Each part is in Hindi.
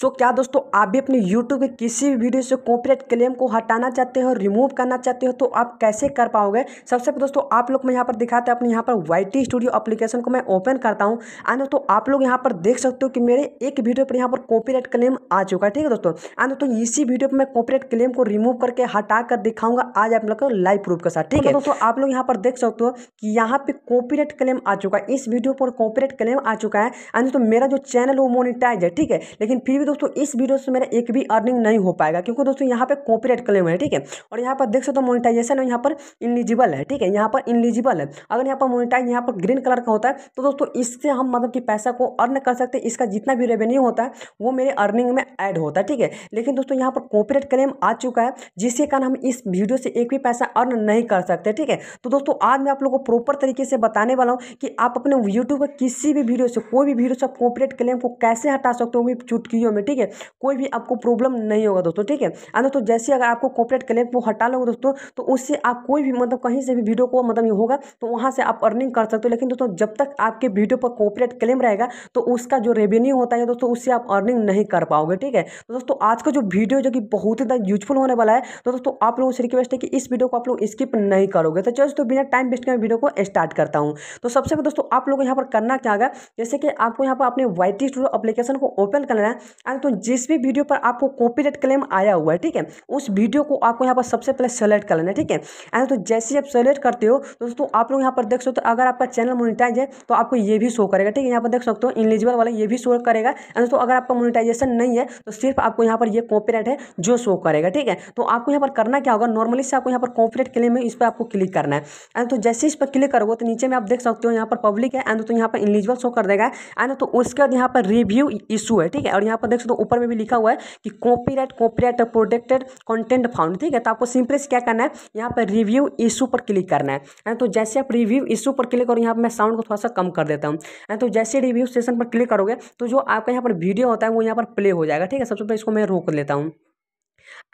सो so, क्या दोस्तों आप भी अपने यूट्यूब के किसी भी वीडियो से कॉपीराइट क्लेम को हटाना चाहते हो रिमूव करना चाहते हो तो आप कैसे कर पाओगे सबसे पहले दोस्तों आप लोग मैं यहाँ पर दिखाते हैं अपने यहाँ पर वाई टी स्टूडियो अपलीकेशन को मैं ओपन करता हूँ एंड दोस्तों आप लोग यहाँ पर देख सकते हो कि मेरे एक वीडियो पर यहाँ पर कॉपीराइट क्लेम आ चुका है ठीक है दोस्तों एंड दोस्तों इसी वीडियो पर मैं कॉपीराइट क्लेम को रिमूव करके हटा कर दिखाऊंगा आज आप लोग लाइव प्रूफ के साथ ठीक है तो दोस्तों आप लोग यहाँ पर देख सकते हो कि यहाँ पे कॉपीराइट क्लेम आ चुका है इस वीडियो पर कॉपीराइट क्लेम आ चुका है एंड दोस्तों मेरा जो चैनल वो मोनिटाइज है ठीक है लेकिन फिर भी दोस्तों इस वीडियो से मेरा एक भी अर्निंग नहीं हो पाएगा क्योंकि दोस्तों यहाँ पे कॉपीराइट क्लेम है ठीक है और यहाँ पर देख सकते हो मोनिटाइजेशन यहाँ पर इलिजिबल है ठीक है यहाँ पर इलिजिबल है अगर यहाँ पर मोनिटाइज यहाँ पर ग्रीन कलर का होता है तो दोस्तों इससे हम मतलब कि पैसा को अर्न कर सकते हैं इसका जितना भी रेवेन्यू होता है वो मेरे अर्निंग में ऐड होता है ठीक है लेकिन दोस्तों यहाँ पर कॉपीराइट क्लेम आ चुका है जिसके कारण हम इस वीडियो से एक भी पैसा अर्न नहीं कर सकते ठीक है तो दोस्तों आज मैं आप लोगों को प्रॉपर तरीके से बताने वाला हूँ कि आप अपने यूट्यूब पर किसी भी वीडियो से कोई भी वीडियो से कॉपीराइट क्लेम को कैसे हटा सकते हो चुटकियों में ठीक है कोई भी आपको प्रॉब्लम नहीं होगा दोस्तों ठीक है और तो जैसे अगर आपको कॉपरेट क्लेम को हटा लोगे दोस्तों तो उससे आप कोई भी मतलब कहीं से भी वीडियो को मतलब होगा तो वहाँ से आप अर्निंग कर सकते हो लेकिन दोस्तों जब तक आपके वीडियो पर कॉपरेट क्लेम रहेगा तो उसका जो रेवेन्यू होता है दोस्तों उससे आप अर्निंग नहीं कर पाओगे ठीक है तो दोस्तों आज का जो वीडियो जो कि बहुत ही ज़्यादा यूजफुल होने वाला है तो दोस्तों आप लोगों से रिक्वेस्ट है कि इस वीडियो को आप लोग स्किप नहीं करोगे तो चलो दोस्तों बिना टाइम वेस्ट के वीडियो को स्टार्ट करता हूँ तो सबसे पहले दोस्तों आप लोग यहाँ पर करना क्या होगा जैसे कि आपको यहाँ पर अपने वाई टी स्टूडियो अपलीकेशन को ओपन करना है तो जिस भी वीडियो पर आपको कॉपीराइट क्लेम आया हुआ है ठीक है उस वीडियो को आपको यहाँ पर सबसे पहले सेलेक्ट कर लेना है ठीक है तो जैसे ही आप सेलेक्ट करते हो दोस्तों आप लोग यहाँ पर देख सकते हो अगर आपका चैनल मोनिटाइज है तो आपको ये भी शो करेगा ठीक है यहाँ पर देख सकते हो इलिजिबल वाला ये भी शो करेगा एंड दोस्तों अगर आपका मोनिटाइजेशन नहीं है तो सिर्फ आपको यहाँ पर ये कॉपीराइट है जो शो करेगा ठीक है तो आपको यहाँ पर करना क्या होगा नॉर्मली से आपको यहाँ पर कॉपीराइट क्लेम है इस पर आपको क्लिक करना है एंड तो जैसे इस पर क्लिक करोगे तो नीचे में आप देख सकते हो यहाँ पर पब्लिक है एंड तो यहाँ पर इलिजिबल शो कर देगा एंड तो उसके बाद यहाँ पर रिव्यू इशू है ठीक है और यहाँ पर देख सकते हो ऊपर में भी लिखा हुआ है कि copyright copyright protected content found ठीक है तो आपको सिंपली से क्या करना है यहाँ पर रिव्यू इशू पर क्लिक करना है है तो जैसे आप रिव्यू इशू पर क्लिक करो यहाँ पर मैं साउंड को थोड़ा सा कम कर देता हूँ है तो जैसे रिव्यू सेशन पर क्लिक करोगे तो जो आपका यहाँ पर वीडियो होता है वो यहाँ पर प्ले हो जाएगा ठीक है सबसे पहले इसको मैं रोक लेता हूँ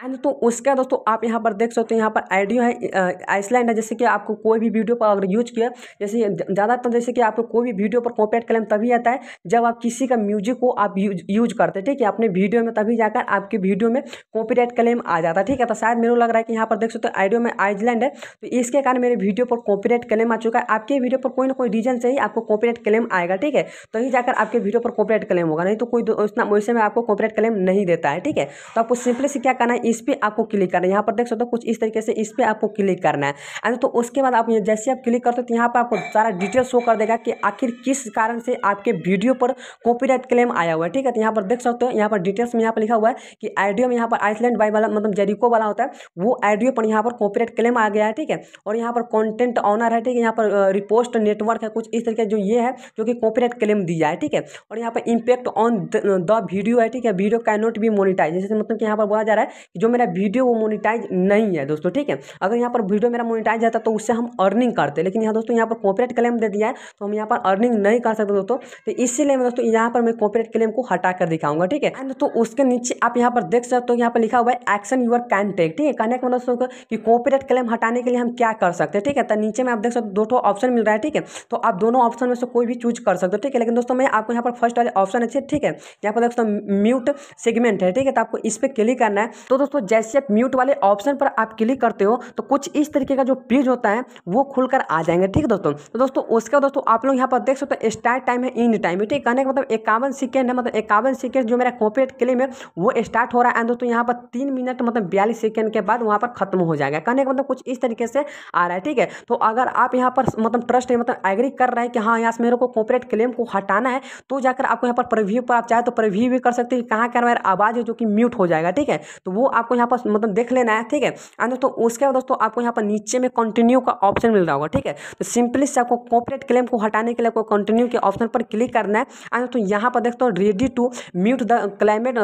एंड तो उसका दोस्तों आप यहाँ पर देख सकते हो यहाँ पर आइडियो है आइसलैंड है जैसे कि आपको कोई भी वीडियो पर अगर यूज किया जैसे ज़्यादातर जैसे कि आपको कोई भी वीडियो पर कॉपीराइट क्लेम तभी आता है जब आप किसी का म्यूजिक को आप यूज यूज करते हैं ठीक है अपने वीडियो में तभी जाकर आपके वीडियो में कॉपीराइट क्लेम आ जाता है ठीक है तो शायद मेरे लग रहा है कि यहाँ पर देख सकते हो आइडियो में आइसलैंड है तो इसके कारण मेरे वीडियो पर कॉपीराइट क्लेम आ चुका है आपके वीडियो पर कोई ना कोई रीजन से ही आपको कॉपीराइट क्लेम आएगा ठीक है तभी जाकर आपके वीडियो पर कॉपीराइट क्लेम होगा नहीं तो कोई वैसे में आपको कॉपीराइट क्लेम नहीं देता है ठीक है तो आपको सिंपली से क्या करना है इस पर आपको क्लिक करना है यहाँ पर देख सकते हो कुछ इस तरीके से इस पर आपको क्लिक करना है एंड तो उसके बाद आप जैसे आप क्लिक करते हो तो यहाँ पर आपको सारा डिटेल शो कर देगा कि आखिर किस कारण से आपके वीडियो पर कॉपीराइट क्लेम आया हुआ है ठीक है तो यहाँ पर देख सकते हो यहाँ पर डिटेल्स में यहाँ पर लिखा हुआ है कि आइडियो में यहाँ पर आइसलैंड बाई वाला मतलब जेरिको वाला होता है वो आइडियो पर यहाँ पर कॉपीराइट क्लेम आ गया है ठीक है और यहाँ पर कॉन्टेंट ऑनर है ठीक है यहाँ पर रिपोस्ट नेटवर्क है कुछ इस तरीके जो ये है जो कि कॉपीराइट क्लेम दिया है ठीक है और यहाँ पर इम्पैक्ट ऑन द वीडियो है ठीक है video can not be monetize जैसे मतलब कि यहाँ पर बोला जा रहा है कि जो मेरा वीडियो वो मोनिटाइज नहीं है दोस्तों ठीक है अगर यहाँ पर वीडियो मेरा मोनिटाइज जाता तो उससे हम अर्निंग करते लेकिन यहाँ दोस्तों यहाँ पर कॉपरेट क्लेम दे दिया है तो हम यहाँ पर अर्निंग नहीं कर सकते दोस्तों तो इसीलिए मैं दोस्तों यहाँ पर मैं कॉपरेट क्लेम को हटा कर दिखाऊंगा ठीक है एंड दोस्तों उसके नीचे आप यहाँ पर देख सकते हो यहाँ पर लिखा हुआ है एक्शन यूर टेक ठीक है कहने का दोस्तों कि कॉपरेट क्लेम हटाने के लिए हम क्या कर सकते हैं ठीक है तो नीचे में आप देख सकते हो दो ऑप्शन मिल रहा है ठीक है तो आप दोनों ऑप्शन में से कोई भी चूज कर सकते हो ठीक है लेकिन दोस्तों मैं आपको यहाँ पर फर्स्ट वाले ऑप्शन अच्छे ठीक है यहाँ पर दोस्तों म्यूट सेगमेंट है ठीक है तो आपको इस पर क्लिक करना है तो दोस्तों जैसे आप म्यूट वाले ऑप्शन पर आप क्लिक करते हो तो कुछ इस तरीके का जो पेज होता है वो खुलकर आ जाएंगे ठीक है दोस्तों तो दोस्तों उसके बाद दोस्तों आप लोग यहाँ पर देख सकते हो स्टार्ट टाइम है इन टाइम है ठीक कहने का मतलब इक्यावन सेकेंड है मतलब इक्यावन सेकेंड जो मेरा कॉपरेट क्लेम है वो स्टार्ट हो रहा है दोस्तों यहाँ पर तीन मिनट मतलब बयालीस सेकेंड के बाद वहाँ पर खत्म हो जाएगा कहने का मतलब कुछ इस तरीके से आ रहा है ठीक है तो अगर आप यहाँ पर मतलब ट्रस्ट है मतलब एग्री कर रहे हैं कि हाँ यहाँ से मेरे को कॉपरेट क्लेम को हटाना है तो जाकर आपको यहाँ पर प्रव्यू पर आप चाहे तो प्रव्यू भी कर सकते हैं कहाँ का मेरा आवाज़ है जो कि म्यूट हो जाएगा ठीक है तो तो वो आपको यहाँ पर मतलब देख लेना है ठीक है एंड दोस्तों उसके बाद दोस्तों आपको यहाँ पर नीचे में कंटिन्यू का ऑप्शन मिल रहा होगा ठीक है तो सिंपली से आपको कॉपरेट क्लेम को हटाने के लिए आपको कंटिन्यू के ऑप्शन पर क्लिक करना है एंड दोस्तों यहाँ पर देखते हो ready to mute the climate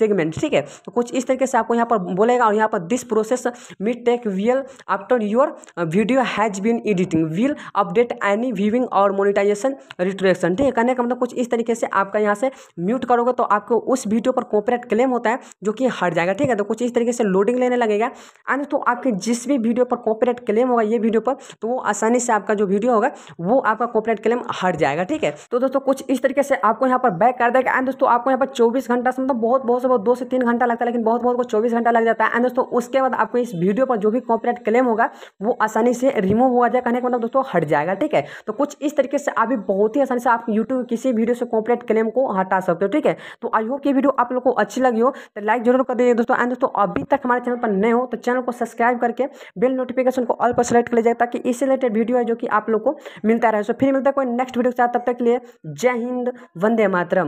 segment ठीक है तो कुछ इस तरीके से आपको यहाँ पर बोलेगा और यहाँ पर this process might take while after your video has been editing will update any viewing or monetization restriction ठीक है कहने का मतलब कुछ इस तरीके से आपका यहाँ से म्यूट करोगे तो आपको उस वीडियो पर कॉपरेट क्लेम होता है जो कि हट जाएगा ठीक है तो कुछ इस तरीके से लोडिंग लेने लगेगा एंड तो आपके जिस भी वीडियो पर कॉपरेट क्लेम होगा ये वीडियो पर तो वो आसानी से आपका जो वीडियो होगा वो आपका कॉपरेट क्लेम हट जाएगा ठीक है तो दोस्तों कुछ इस तरीके से आपको यहाँ पर बैक कर देगा एंड दोस्तों आपको यहाँ पर चौबीस घंटा से मतलब बहुत बहुत से बहुत दो से तीन घंटा लगता है लेकिन बहुत बहुत को चौबीस घंटा लग जाता है एंड दोस्तों उसके बाद आपको इस वीडियो पर जो भी कॉपरेट क्लेम होगा वो आसानी से रिमूव हो जाएगा कहने का मतलब दोस्तों हट जाएगा ठीक है तो कुछ इस तरीके से अभी बहुत ही आसानी से आप यूट्यूब किसी वीडियो से कॉपरेट क्लेम को हटा सकते हो ठीक है तो आई होप ये वीडियो आप लोग को अच्छी लगी हो तो लाइक जरूर कर दीजिए दोस्तों एंड दोस्तों अभी तक हमारे चैनल पर नए हो तो चैनल को सब्सक्राइब करके बिल नोटिफिकेशन को ऑल पर सेलेक्ट कर लीजिए ताकि इससे रिलेटेड वीडियो है जो कि आप लोग को मिलता रहे सो फिर मिलता है कोई नेक्स्ट वीडियो के साथ तब तक के लिए जय हिंद वंदे मातरम